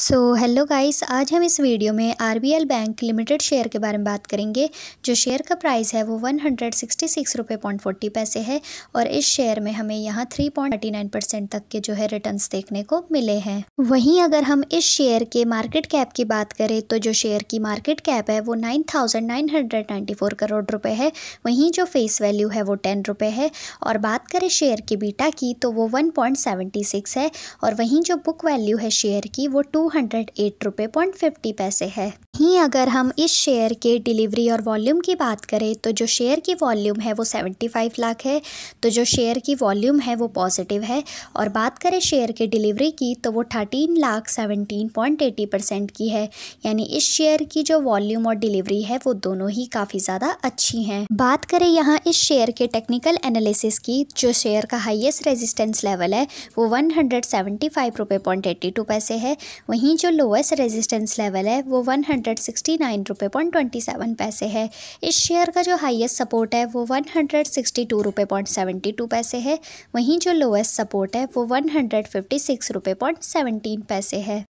so hello guys आज हम इस वीडियो में आर बैंक लिमिटेड शेयर के बारे में बात करेंगे जो शेयर का प्राइस है वो वन हंड्रेड सिक्सटी सिक्स रुपये पॉइंट फोर्टी पैसे है और इस शेयर में हमें यहाँ three point thirty nine percent तक के जो है रिटर्न्स देखने को मिले हैं वहीं अगर हम इस शेयर के मार्केट कैप की बात करें तो जो शेयर की मार्केट कैप है वो nine thousand nine hundred ninety four crore रुपये है वहीं जो फेस वैल्यू है वो टेन रुपये है और बात करें शेयर की बीटा की तो वो वन पॉइंट सेवेंटी सिक्स है और वहीं जो बुक वैल्यू है शेयर की वो टू टू हंड्रेड एट रुपये पॉइंट फिफ्टी पैसे है वहीं अगर हम इस शेयर के डिलीवरी और वॉल्यूम की बात करें तो जो शेयर की वॉल्यूम है वो सेवेंटी फाइव लाख है तो जो शेयर की वॉल्यूम है वो पॉजिटिव है और बात करें शेयर के डिलीवरी की तो वो thirteen lakh seventeen point eighty percent की है यानी इस शेयर की जो वॉल्यूम और डिलीवरी है वो दोनों ही काफ़ी ज़्यादा अच्छी हैं बात करें यहाँ इस शेयर के टेक्निकल एनालिसिस की जो शेयर का हाइएस्ट रेजिस्टेंस लेवल है वो वन हंड्रेड सेवेंटी फाइव रुपये पॉइंट एट्टी टू पैसे है वहीं जो लोएस्ट रेजिस्टेंस लेवल है वो one hundred hundred sixty nine रुपये पॉइंट ट्वेंटी सेवन पैसे है इस शेयर का जो हाईएस्ट सपोर्ट है वो वन हंड्रेड सिक्सटी टू रुपये पॉइंट सेवेंटी टू पैसे है वहीं जो लोएस्ट सपोर्ट है वो वन हंड्रेड फिफ्टी सिक्स रुपये पॉइंट सेवेंटीन पैसे है